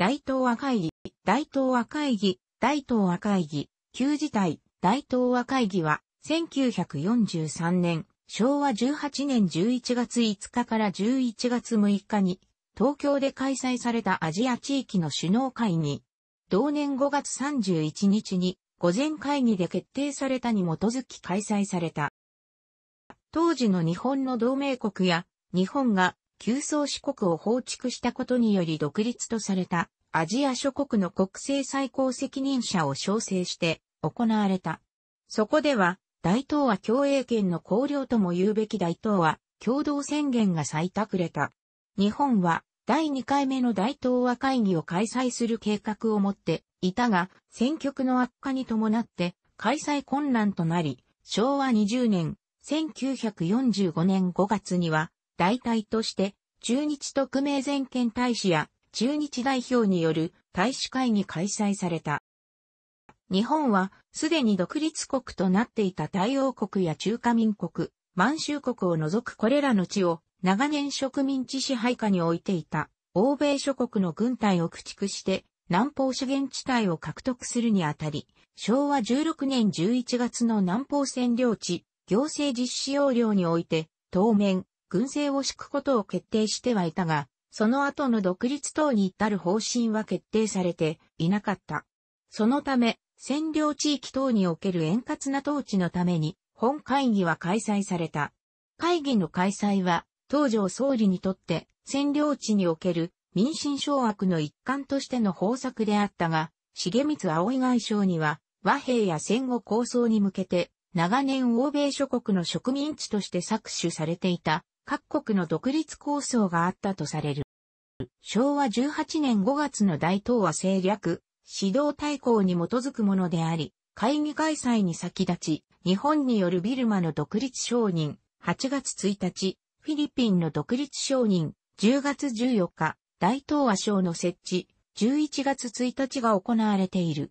大東亜会議、大東亜会議、大東亜会議、旧事態、大東亜会議は、1943年、昭和18年11月5日から11月6日に、東京で開催されたアジア地域の首脳会議。同年5月31日に、午前会議で決定されたに基づき開催された。当時の日本の同盟国や、日本が旧宗四国を放逐したことにより独立とされたアジア諸国の国政最高責任者を招請して行われた。そこでは大東亜共栄圏の綱領とも言うべき大東亜共同宣言が採択れた。日本は第2回目の大東亜会議を開催する計画を持っていたが、選挙区の悪化に伴って開催困難となり、昭和20年1945年5月には代替として、中日特命全権大使や中日代表による大使会に開催された。日本はすでに独立国となっていた大王国や中華民国、満州国を除くこれらの地を長年植民地支配下に置いていた欧米諸国の軍隊を駆逐して南方資源地帯を獲得するにあたり、昭和16年11月の南方占領地行政実施要領において当面軍政を敷くことを決定してはいたが、その後の独立等に至る方針は決定されていなかった。そのため、占領地域等における円滑な統治のために、本会議は開催された。会議の開催は、東条総理にとって、占領地における民進掌握の一環としての方策であったが、重光葵外相には、和平や戦後構想に向けて、長年欧米諸国の植民地として搾取されていた各国の独立構想があったとされる。昭和18年5月の大東亜政略、指導大綱に基づくものであり、会議開催に先立ち、日本によるビルマの独立承認、8月1日、フィリピンの独立承認、10月14日、大東亜省の設置、11月1日が行われている。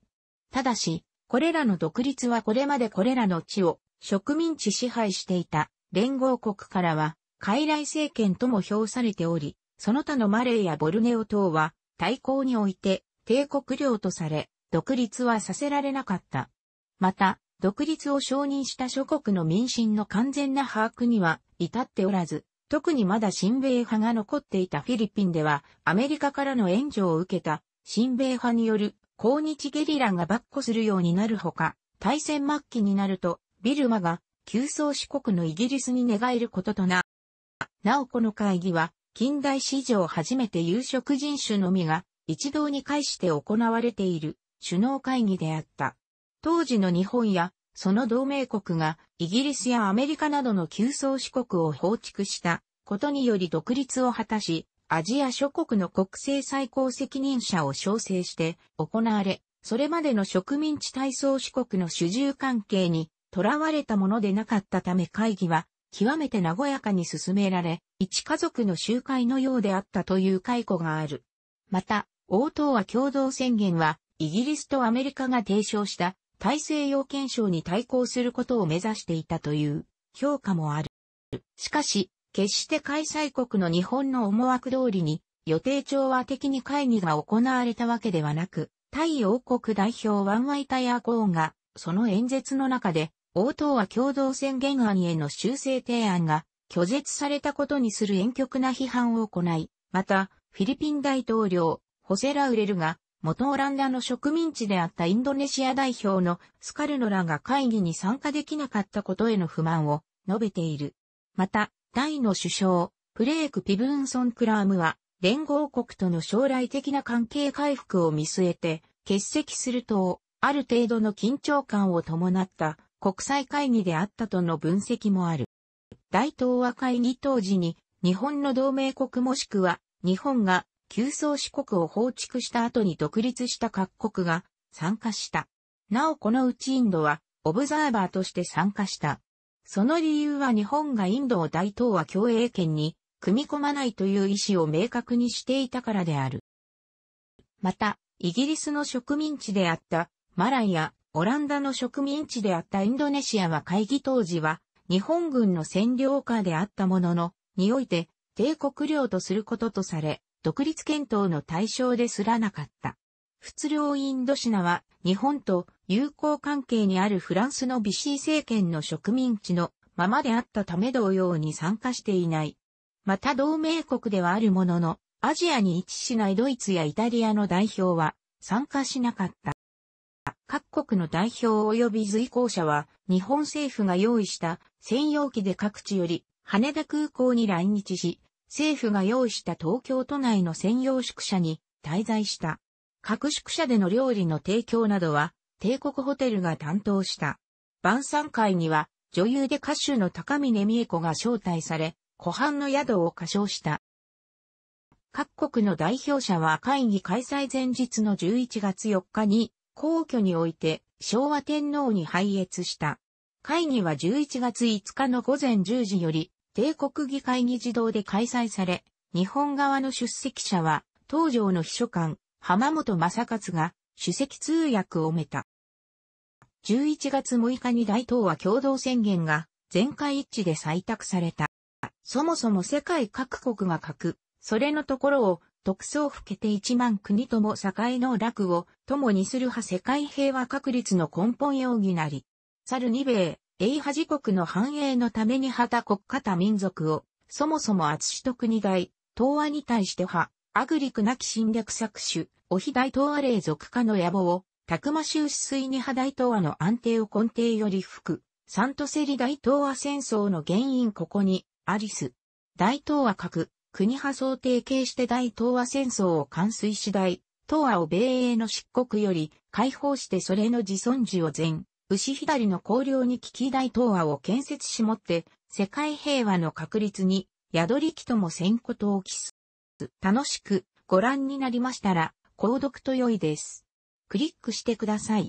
ただし、これらの独立はこれまでこれらの地を植民地支配していた連合国からは傀儡政権とも評されており、その他のマレーやボルネオ等は、対抗において、帝国領とされ、独立はさせられなかった。また、独立を承認した諸国の民心の完全な把握には至っておらず、特にまだ新米派が残っていたフィリピンでは、アメリカからの援助を受けた新米派による抗日ゲリラが跋扈するようになるほか、大戦末期になると、ビルマが、旧宗四国のイギリスに寝返ることとな、なおこの会議は、近代史上初めて有色人種のみが一堂に会して行われている首脳会議であった。当時の日本やその同盟国がイギリスやアメリカなどの旧宗主国を放逐したことにより独立を果たし、アジア諸国の国政最高責任者を招請して行われ、それまでの植民地体操主国の主従関係に囚われたものでなかったため会議は極めて和やかに進められ、一家族の集会のようであったという解雇がある。また、応答は共同宣言は、イギリスとアメリカが提唱した大西洋憲章に対抗することを目指していたという評価もある。しかし、決して開催国の日本の思惑通りに、予定調和的に会議が行われたわけではなく、タイ王国代表ワンワイタヤーコーンが、その演説の中で、応答は共同宣言案への修正提案が拒絶されたことにする婉曲な批判を行い、また、フィリピン大統領、ホセラウレルが、元オランダの植民地であったインドネシア代表のスカルノラが会議に参加できなかったことへの不満を述べている。また、大の首相、プレーク・ピブンソン・クラームは、連合国との将来的な関係回復を見据えて、欠席すると、ある程度の緊張感を伴った国際会議であったとの分析もある。大東亜会議当時に日本の同盟国もしくは日本が旧宗主国を放逐した後に独立した各国が参加した。なおこのうちインドはオブザーバーとして参加した。その理由は日本がインドを大東亜共栄圏に組み込まないという意思を明確にしていたからである。また、イギリスの植民地であったマライア、オランダの植民地であったインドネシアは会議当時は日本軍の占領下であったものの、において帝国領とすることとされ、独立検討の対象ですらなかった。仏領インドシナは日本と友好関係にあるフランスのビシー政権の植民地のままであったため同様に参加していない。また同盟国ではあるものの、アジアに位置しないドイツやイタリアの代表は参加しなかった。各国の代表及び随行者は、日本政府が用意した専用機で各地より羽田空港に来日し、政府が用意した東京都内の専用宿舎に滞在した。各宿舎での料理の提供などは、帝国ホテルが担当した。晩餐会には、女優で歌手の高峰美恵子が招待され、湖畔の宿を歌唱した。各国の代表者は会議開催前日の11月4日に皇居において昭和天皇に拝謁した。会議は11月5日の午前10時より、帝国議会議事堂で開催され、日本側の出席者は、東条の秘書官、浜本正勝が、主席通訳をめた。11月6日に大東亜共同宣言が、全会一致で採択された。そもそも世界各国が書く、それのところを特捜府けて、一万国とも境の楽を、共にする派世界平和確立の根本要義なり。猿二米、英派自国の繁栄のために旗国家多民族を、そもそも厚しと国外、東亜に対して派、アグリクなき侵略搾取、お非大東亜霊族化の野望を、たくましゅう水に派大東亜の安定を根底より吹く、サントセリ大東亜戦争の原因ここに、アリス。大東亜核、国派想提携して大東亜戦争を完遂し大、東亜を米英の漆黒より解放してそれの自尊樹を全、牛左の高領に危き大東亜を建設しもって、世界平和の確立に、宿りきとも先んこと起す。楽しくご覧になりましたら、購読と良いです。クリックしてください。